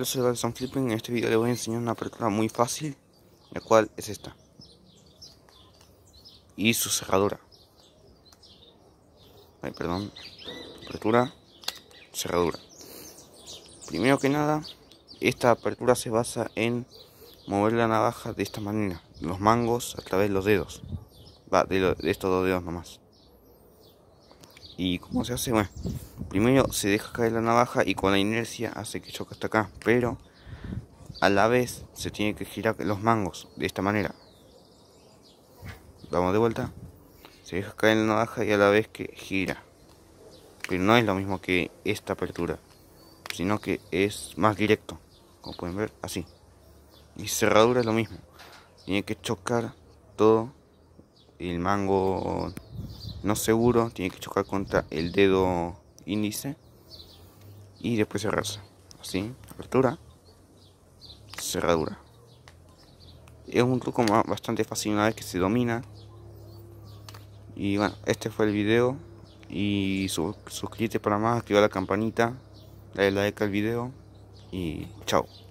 Hola soy Dalton Flipping en este video les voy a enseñar una apertura muy fácil La cual es esta Y su cerradura Ay perdón Apertura Cerradura Primero que nada Esta apertura se basa en Mover la navaja de esta manera Los mangos a través de los dedos Va de estos dos dedos nomás ¿Y cómo se hace? Bueno, primero se deja caer la navaja y con la inercia hace que choque hasta acá. Pero a la vez se tiene que girar los mangos de esta manera. Vamos de vuelta. Se deja caer la navaja y a la vez que gira. Pero no es lo mismo que esta apertura. Sino que es más directo. Como pueden ver, así. Y cerradura es lo mismo. Tiene que chocar todo el mango no seguro, tiene que chocar contra el dedo índice y después cerrarse. Así, apertura, cerradura. Es un truco bastante fácil una vez que se domina. Y bueno, este fue el video. Y suscríbete para más, activa la campanita, dale like al video y chao.